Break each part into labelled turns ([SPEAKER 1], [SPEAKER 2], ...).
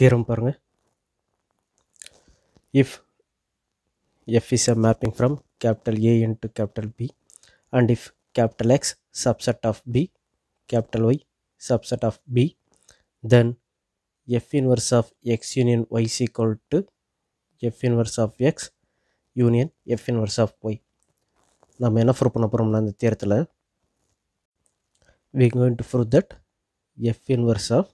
[SPEAKER 1] தீரம் பாருங்கள் if F is a mapping from capital A to capital B and if capital X subset of B capital Y subset of B then F inverse of X union Y equal to F inverse of X union F inverse of Y நம்ம என்ன ப்ரூவ் பண்ண போகிறோம்னா அந்த தீரத்தில் we going to prove that F inverse of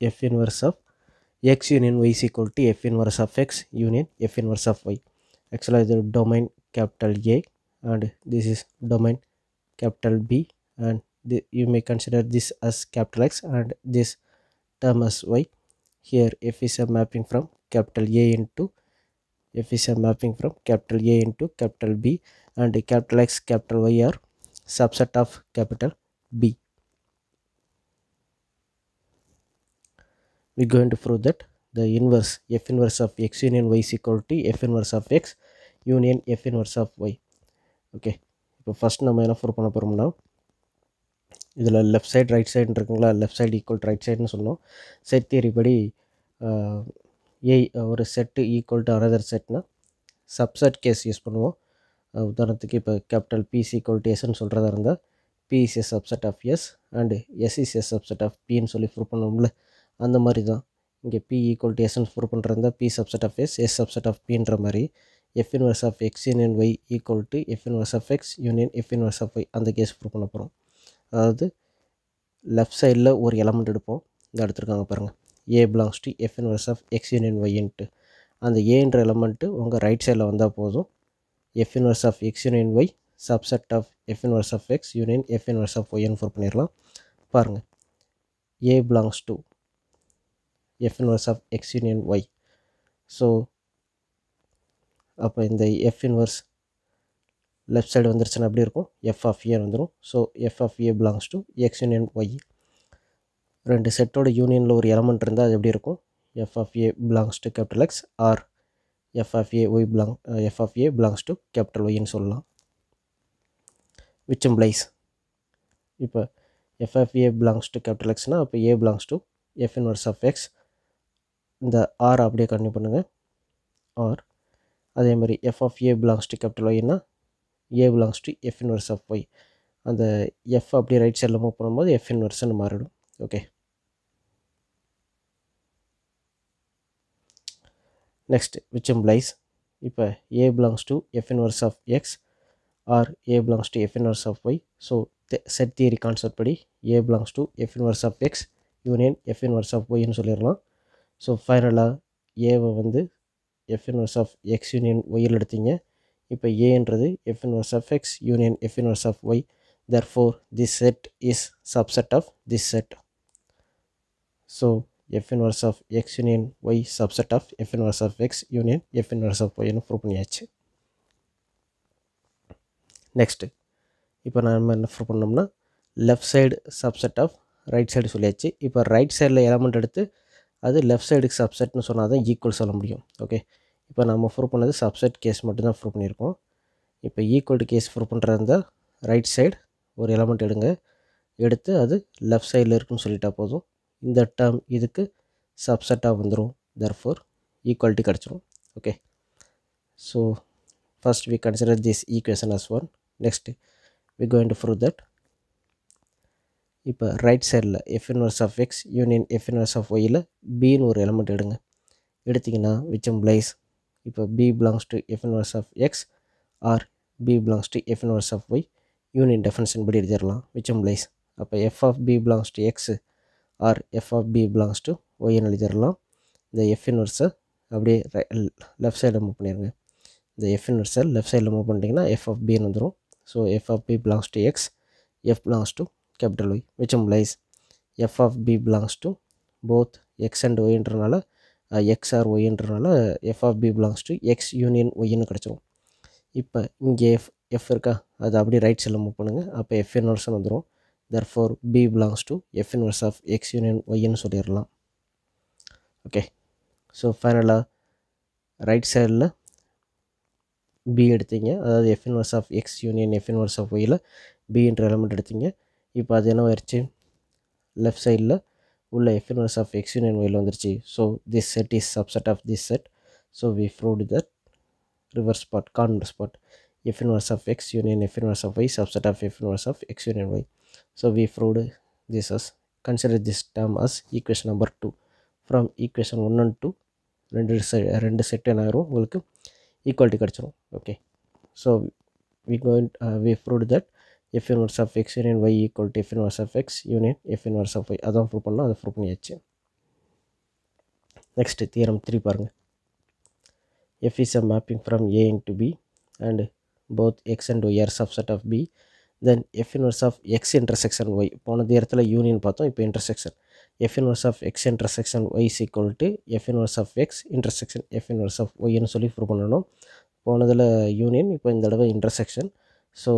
[SPEAKER 1] f inverse of x union y is equal to f inverse of x union f inverse of y. is the domain capital A and this is domain capital B and the, you may consider this as capital X and this term as Y. Here F is a mapping from capital A into F is a mapping from capital A into capital B and capital X capital Y are subset of capital B. we're going to prove that the inverse f inverse of x union y is equal to f inverse of x union f inverse of y okay இப்போ first நம்ம என்ன ப்ரூவ் பண்ண போகிறோம்னா இதில் left side right சைடுன்னு இருக்குங்களா left side equal right சைடுன்னு சொன்னோம் செட் தியரி படி ஏ ஒரு செட்டு ஈக்குவல் டு அனதர் செட்னா சப்செட் கேஸ் யூஸ் பண்ணுவோம் உதாரணத்துக்கு இப்போ கேபிட்டல் பிஸ் ஈக்குவல் டு எஸ்ன்னு சொல்கிறதா இருந்தால் B is a subset of S and S is a subset of பின்னு சொல்லி ப்ரூவ் பண்ணுவோம்ல அந்த மாதிரி தான் இங்கே பி ஈக்குவல் டு எஸ்என்ஸ் ப்ரூவ் பண்ணுறதா B subset of S S subset of பின்ற மாதிரி F inverse of X union Y equal to F inverse of X union F inverse of Y அந்த கேஸ் ப்ரூவ் பண்ண போகிறோம் அதாவது லெஃப்ட் சைடில் ஒரு எலமெண்ட் எடுப்போம் இந்த எடுத்துருக்காங்க பாருங்கள் A belongs to F inverse of X union ஒய்ன்ட்டு அந்த ஏன்ற எலமெண்ட்டு உங்கள் ரைட் சைடில் வந்தால் போதும் F inverse of X union Y subset of F inverse of X union F inverse of ஒய்ன்னு ப்ரூவ் பண்ணிடலாம் பாருங்கள் A belongs to F inverse of X union Y so அப்போ இந்த எஃப் இன்வர்ஸ் லெஃப்ட் சைடு வந்துருச்சுன்னா அப்படி இருக்கும் F of A வந்துடும் so F of A belongs to X union Y ரெண்டு செட்டோட யூனியனில் ஒரு எலமெண்ட் இருந்தால் அது எப்படி இருக்கும் F of A belongs to capital X or F of A Y belong F of A belongs to capital ஒய்ன்னு சொல்லலாம் விச் இம்ப்ளைஸ் இப்போ F of A belongs to capital எக்ஸ்னால் அப்போ A belongs to F inverse of X இந்த or அப்படியே continue பண்ணுங்கள் or அதே மாதிரி F of A belongs to capital ஒய்னா A belongs to F inverse of Y அந்த எஃப் அப்படியே ரைட் சைடில் மூவ் பண்ணும்போது எஃப் இன்வர்ஸ்ன்னு மாறிடும் ஓகே நெக்ஸ்ட் விச் எம்ப்ளைஸ் இப்போ A belongs to F inverse of X or A belongs to F inverse of Y so set theory concept படி A belongs to F inverse of X union F inverse of ஒய்னு சொல்லிடலாம் so ஃபைனலாக ஏவை வந்து F inverse of X union ஒய்யில் எடுத்தீங்க இப்போ ஏன்றது F inverse of X union F inverse of Y therefore this set is subset of this set so F inverse of X union Y subset of F inverse of X union F inverse of ஒய்னு prove பண்ணியாச்சு next இப்போ நான் என்ன prove பண்ணோம்னா left side subset of right side சொல்லியாச்சு இப்போ right சைடில் element எடுத்து அது லெஃப்ட் சைடுக்கு சப்செட்னு சொன்னால் தான் ஈக்குவல் சொல்ல முடியும் ஓகே இப்போ நம்ம ப்ரூவ் பண்ணது சப்செட் கேஸ் மட்டும்தான் ப்ரூவ் பண்ணியிருக்கோம் இப்போ ஈக்குவல் கேஸ் ப்ரூவ் பண்ணுறதா இருந்தால் ரைட் சைடு ஒரு எலமெண்ட் எடுங்க எடுத்து அது லெஃப்ட் சைடில் இருக்குன்னு சொல்லிட்டா போதும் இந்த டேம் இதுக்கு சப்செட்டாக வந்துடும் தர்ஃபோர் ஈக்குவாலிட்டி கிடச்சிரும் okay so first we consider this equation as one next we going to prove that இப்போ ரைட் சைடில் F inverse of X union F inverse of ஒயில் பின்னு ஒரு எலமெண்ட் எடுங்க எடுத்திங்கன்னா விச் எம்ப்ளைஸ் இப்போ B belongs to F inverse of X or B belongs to F inverse of Y union definition படி எடுத்துடலாம் விச் எம்ப்ளைஸ் அப்போ F of B belongs to X or F of B belongs to ஒய்னு எழுதிடலாம் இந்த F இன்வர்ஸை அப்படியே left சைடில் move பண்ணிடுங்க இந்த எஃப் இன்வர்ஸை லெஃப்ட் சைடில் மூவ் பண்ணிட்டீங்கன்னா எஃப் ஆஃப் பின்னு வந்துடும் so F of B belongs to X F belongs to capital Y which implies f of b belongs to both x and y என்றனால எக்ஸ் ஆர் ஒய்ன்றனால F of B belongs to X union ஒய்னு கிடச்சிரும் இப்போ இங்கே F F இருக்கா அது அப்படியே right சைடில் மூவ் பண்ணுங்கள் அப்போ எஃப் இன்வர்ஷன் வந்துடும் therefore B belongs to F inverse of X union ஒய்ன்னு சொல்லிடலாம் ஓகே ஸோ ஃபைனலாக ரைட் சைடில் பி எடுத்தீங்க அதாவது F inverse of X union F inverse of ஒயில் பின்ற எலமெண்ட் எடுத்தீங்க If left side f inverse of x union y so this set is subset of this set so we proved that reverse part converse part f inverse of x union f inverse of y subset of f inverse of x union y so we proved this as consider this term as equation number 2 from equation 1 and 2 render set and arrow will equality okay so we going uh, we proved that F inverse of X union Y equal to F inverse of X union F inverse of Y அதான் prove பண்ணலாம் அதை prove பண்ணியாச்சு next theorem three பாருங்க F is a mapping from A into B and both X and Y are subset of B then F inverse of X intersection Y போன union union பார்த்தோம் இப்போ F inverse of of X Y Y equal to F inverse of of X F inverse of of என்ன சொல்லி prove பண்ணும் போனதில் union இப்போ இந்த தடவை so so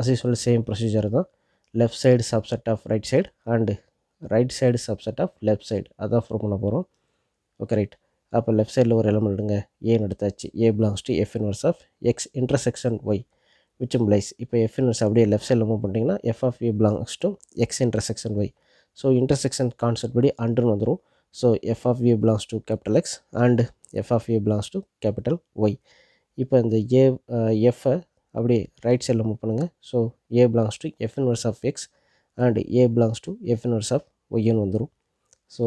[SPEAKER 1] as same procedure தான் left side subset of right side and right side subset of left side அதான் prove பண்ண போகிறோம் ஓகே ரைட் அப்போ லெஃப்ட் சைடில் ஒரு எலமெண்ட் எடுங்க ஏன்னு எடுத்தாச்சு a belongs to F inverse of X intersection y which implies இப்போ எஃப் இன்வர்ஸ் அப்படியே லெஃப்ட் சைடில் மூவ் பண்ணிங்கன்னா f of A belongs to x intersection y so intersection concept படி அண்டுன்னு வந்துடும் so F of A belongs to capital X and f of A belongs to capital Y இப்போ இந்த a எஃப்ஐ அப்படியே ரைட் சைடில் மூவ் பண்ணுங்கள் so a belongs to F inverse of X and a belongs to F inverse of ஒய்ன்னு வந்துடும் so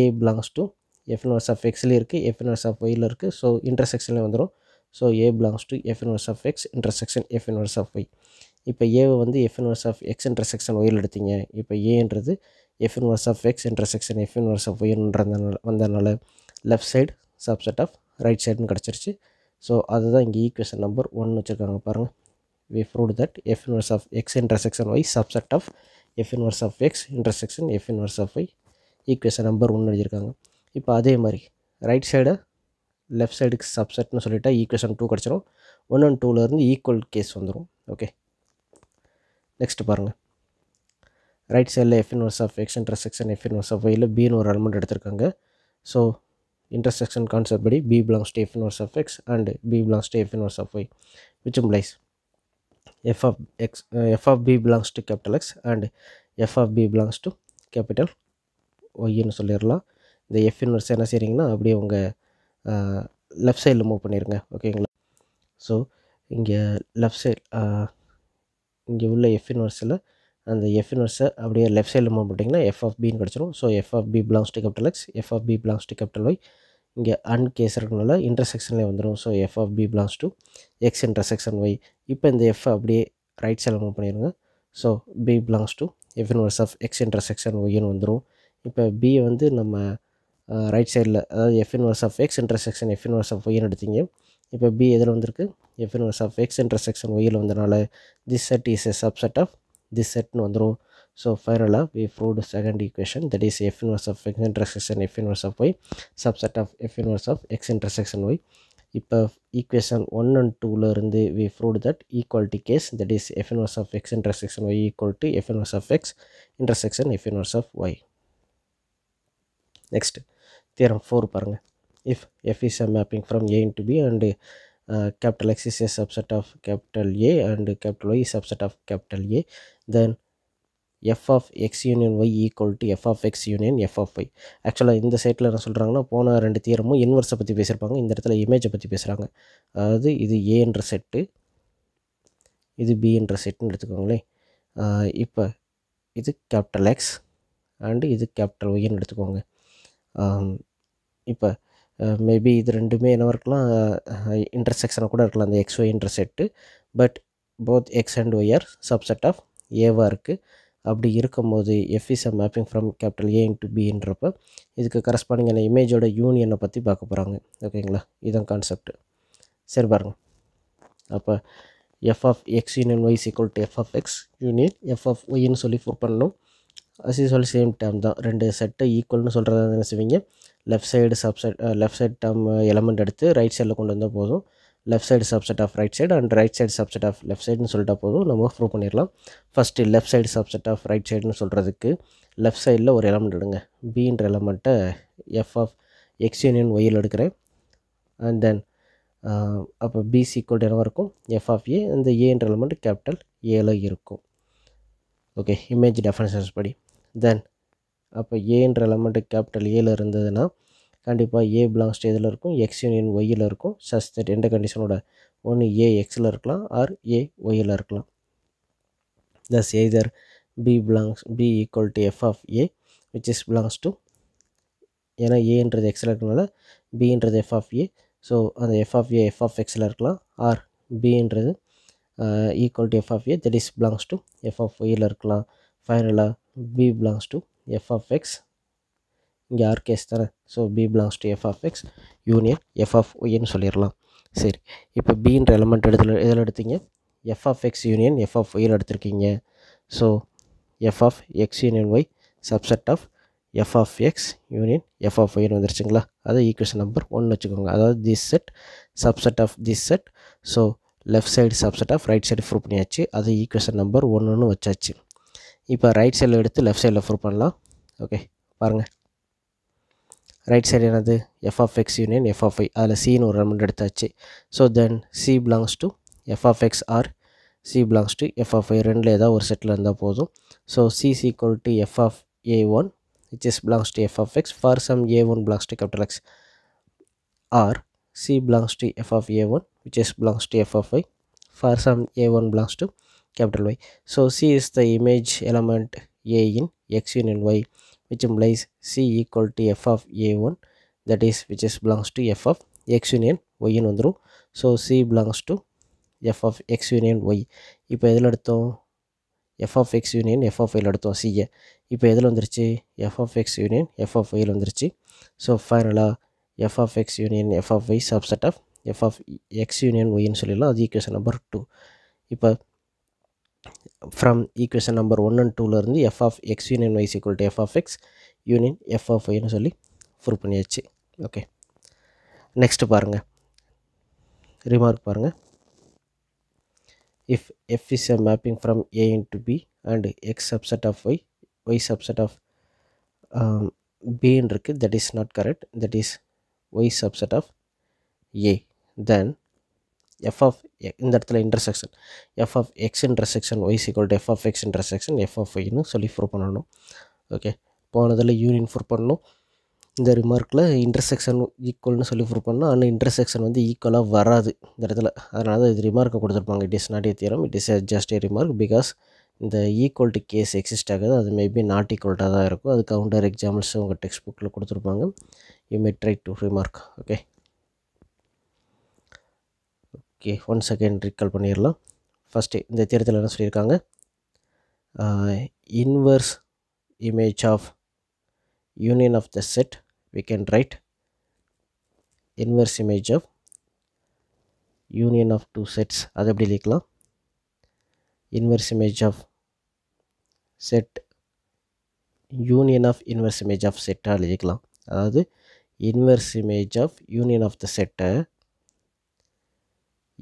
[SPEAKER 1] a belongs to F inverse of எக்ஸ்லேயும் இருக்குது எஃப் இன்வர்ஸ் ஆஃப் ஒயில் இருக்குது ஸோ இன்டர்செக்ஷன்லேயும் வந்துடும் so a belongs to F inverse of X intersection f inverse of y இப்போ a வந்து f inverse of X intersection ஒயில் எடுத்தீங்க இப்போ ஏன்றது f inverse of X intersection f inverse of ஒய்ன்றதுனால வந்ததுனால left side subset of right சைடுன்னு கிடச்சிருச்சு ஸோ அதுதான் இங்கே equation நம்பர் 1 வச்சுருக்காங்க பாருங்கள் we proved that f inverse of x intersection y subset of f inverse of x intersection f inverse of y equation number ஒன்று எழுதியிருக்காங்க இப்போ அதே மாதிரி ரைட் சைடு லெஃப்ட் சைடுக்கு சப்செட்னு சொல்லிட்டா equation two and one and டூலேருந்து ஈக்குவல் கேஸ் வந்துடும் ஓகே நெக்ஸ்ட் பாருங்க ரைட் சைடில் F inverse of X intersection f inverse of ஒயில் பின்னு ஒரு எலமெண்ட் எடுத்திருக்காங்க ஸோ intersection concept படி B belongs to f inverse of x and B belongs to f inverse of y which implies f of x uh, f of b belongs to capital x and f of b belongs to capital Y ஒய்ன்னு சொல்லிடலாம் இந்த F inverse என்ன செய்கிறீங்கன்னா அப்படியே உங்கள் left சைடில் okay பண்ணிடுங்க ஓகேங்களா so left side uh, இங்கே உள்ள F இன்வர்ஸில் அந்த எஃப் இன்வெர்ஸை அப்படியே லெஃப்ட் சைடில் மூவ் பண்ணிட்டிங்கன்னா எஃப் ஆஃப் பின்னு கிடச்சிரும் so F of B belongs to capital X f of B belongs to capital Y இங்கே அன் கேஸ் இருக்கனால இன்டர்செக்ஷன்லேயே வந்துடும் so F of B belongs to x intersection y இப்போ இந்த எஃப் அப்படியே ரைட் சைடில் மூவ் பண்ணிடுங்க so b belongs to f inverse of X intersection ஒய்னு வந்துடும் இப்போ பி வந்து நம்ம ரைட் சைடில் அதாவது f inverse of X intersection f inverse of ஒய்னு எடுத்தீங்க இப்போ பி எதில் வந்திருக்கு f inverse of X intersection ஒய்யில் வந்தனால this set is a subset of this setனு வந்துடும் ஸோ ஃபைனலாக we proved second equation that is f inverse of X intersection f inverse of y subset of F inverse of X intersection y இப்போ equation one and டூவிலேருந்து we prove that equality case that is f inverse of X intersection y equal to F inverse of X intersection f inverse of y next theorem four பாருங்கள் if F is a mapping from A into b and capital X is a subset of capital A and capital Y is subset of capital A then f of X union Y equal to f of X union f of y ஆக்சுவலாக இந்த சைட்டில் என்ன சொல்கிறாங்கன்னா போன ரெண்டு தீரமும் இன்வர்ஸை பற்றி பேசியிருப்பாங்க இந்த இடத்துல இமேஜை பற்றி பேசுகிறாங்க அதாவது இது ஏ என்ற செட்டு இது பி என்ற செட்டுன்னு எடுத்துக்கோங்களேன் இப்போ இது கேப்டல் எக்ஸ் அண்டு இது கேப்டல் ஒய்ன்னு எடுத்துக்கோங்க இப்போ மேபி இது ரெண்டுமே என்ன இருக்கலாம் இன்டர்செக்ஷனாக கூட இருக்கலாம் அந்த x y intersect but both X and y are subset of ஏவாக இருக்குது அப்படி இருக்கும்போது f is a mapping from capital A into பின்றப்ப இதுக்கு கரஸ்பாண்டிங்கான இமேஜோட யூனியனை பற்றி பார்க்க போகிறாங்க ஓகேங்களா இதுதான் கான்செப்ட் சரி பாருங்கள் அப்போ F of X union Y equal to f of X union f of ஒய்ன்னு சொல்லி ஃபோர் பண்ணணும் அசிசால் சேம் டேம் தான் ரெண்டு செட்டை ஈக்குவல்னு சொல்கிறதா என்ன செய்வீங்க left side subset left side டேம் எலமெண்ட் எடுத்து ரைட் சைடில் கொண்டு வந்தால் போதும் left side subset of right side and right side subset of left சைடுன்னு சொல்லிட்டா போதும் நம்ம ப்ரூவ் பண்ணிடலாம் first left side subset of right சைடுன்னு சொல்கிறதுக்கு லெஃப்ட் சைடில் ஒரு எலமெண்ட் எடுங்க பின்ற எலமெண்ட்டை எஃப் ஆஃப் எக்ஸ் யூனியன் ஒயில் எடுக்கிறேன் அண்ட் தென் அப்போ பிசி ஈக்குவல் என்னவாக இருக்கும் எஃப் ஆஃப் ஏ இந்த ஏன்ற எலமெண்ட் கேபிட்டல் ஏல இருக்கும் ஓகே இமேஜ் டெஃபனேஷன்ஸ் படி தென் அப்போ ஏன்ற எலமெண்ட் கேபிட்டல் ஏல இருந்ததுன்னா கண்டிப்பாக ஏ பிலாங்ஸ் டு இதில் இருக்கும் எக்ஸ் யூனியன் ஒய்யில் இருக்கும் சஸ் தட் எந்த கண்டிஷனோட ஒன்று ஏ எக்ஸில் இருக்கலாம் ஆர் ஏ ஒய்யில் இருக்கலாம் thus either b belongs b equal to f of a which is belongs to ஏன்னா ஏன்றது எக்ஸில் இருக்கனால பின்றது எஃப் ஆஃப் ஏ ஸோ அந்த f of a f of எக்ஸில் இருக்கலாம் ஆர் பின்றது equal to f of a that is belongs to f of ஒயில் இருக்கலாம் ஃபைனலாக b belongs to f of x இங்கே ஆர்கேஸ் தானே so b belongs to f of X union f of ஒய்ன்னு சொல்லிடலாம் சரி இப்போ பின்ற எலமெண்ட் எடுத்துல இதில் எடுத்தீங்க f of x union f of ஒயில் எடுத்திருக்கீங்க so f of x union Y subset of f of x union f of y வந்திருச்சுங்களா அது equation number ஒன்று வச்சுக்கோங்க அதாவது this set subset of this set so left side subset of right side prove பண்ணியாச்சு அது equation number ஒன்றுன்னு வச்சாச்சு இப்போ ரைட் சைடில் எடுத்து லெஃப்ட் சைடில் ப்ரூவ் பண்ணலாம் ஓகே பாருங்கள் ரைட் சைடு என்னது f of X union f of y அதில் சின்னு ஒரு ரெமெண்ட் எடுத்தாச்சு so then c belongs to f of X or c belongs to f of y ரெண்டில் ஏதாவது ஒரு செட்டில் இருந்தால் போதும் so c equal to f of a one to f of x for some a one belongs to belongs x or c belongs to f of a one a1 which belongs to f of y for some a one belongs to capital Y. So C is the image element A in X union Y which implies C equal to F of A1 that is which is belongs to F of X union Y in one so C belongs to F of X union Y இப்போ எதில் எடுத்தோம் F of X union F of Yல எடுத்தோம் C'யை இப்போ எதில் வந்துருச்சு F of X union F of y வந்துருச்சு so ஃபைனலாக F of X union F of Y subset of F of X union y சொல்லிடலாம் அது ஈக்குவேஷன் நம்பர் டூ இப்போ from equation number one and டூலேருந்து f of X union y is equal to f of X union f of ஒய்னு சொல்லி prove பண்ணியாச்சு okay next பாருங்கள் remark பாருங்கள் if f is a mapping from a into b and x subset of y y subset of um, b இருக்கு that is not correct that is y subset of a then f of இந்த இடத்துல intersection f of X intersection y சிக்கல் to f of X intersection f of ஒய்னு சொல்லி prove பண்ணணும் okay போனதில் union prove பண்ணணும் இந்த ரிமார்க்கில் இன்டர்செக்ஷன் ஈக்குவல்னு சொல்லி ப்ரூவ் பண்ணால் ஆனால் இன்டர்செக்ஷன் வந்து ஈக்குவலாக வராது இந்த இடத்துல அதனால தான் இது ரிமார்க்கை கொடுத்துருப்பாங்க it is not a theorem it is just a remark because இந்த ஈக்குவல்டி கேஸ் எக்ஸிஸ்ட் ஆகாது அது மேபி நாட் ஈக்குவல்ட்டாக தான் இருக்கும் அது கவுண்டர் எக்ஸாம்பிள்ஸ் உங்கள் டெக்ஸ்ட் புக்கில் கொடுத்துருப்பாங்க you may try to remark okay okay one second recall பண்ணிடலாம் ஃபஸ்ட்டு இந்த தேர்தலில் என்ன சொல்லியிருக்காங்க inverse image of union of the set we can write inverse image of union of two sets அதை எப்படி லிக்கலாம் inverse image of set union of inverse image of செட்டாக எழுதிக்கலாம் அதாவது inverse image of union of the செட்டை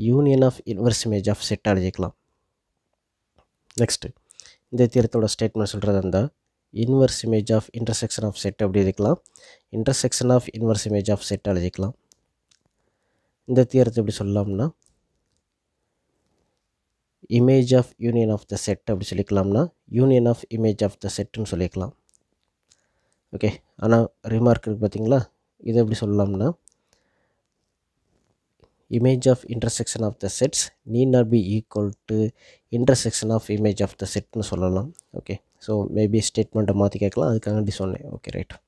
[SPEAKER 1] union of inverse image of set அழிஞ்சிக்கலாம் next இந்த தீரத்தோட ஸ்டேட்மெண்ட் சொல்கிறதா இருந்தால் inverse image of intersection of set அப்படி இருக்கலாம் intersection of inverse image of set எழுதிக்கலாம் இந்த தீரத்தை எப்படி சொல்லலாம்னா image of union of the set அப்படி சொல்லிக்கலாம்னா union of image of the செட்டுன்னு சொல்லிக்கலாம் ஓகே ஆனால் ரிமார்க் இருக்குது பார்த்தீங்களா இதை எப்படி சொல்லலாம்னா image of intersection of the sets need not be equal to intersection of image of the set சொல்லலாம் ஓகே ஸோ மேபி ஸ்டேட்மெண்ட்டை மாற்றி கேட்கலாம் அதுக்காக அப்படி சொன்னேன்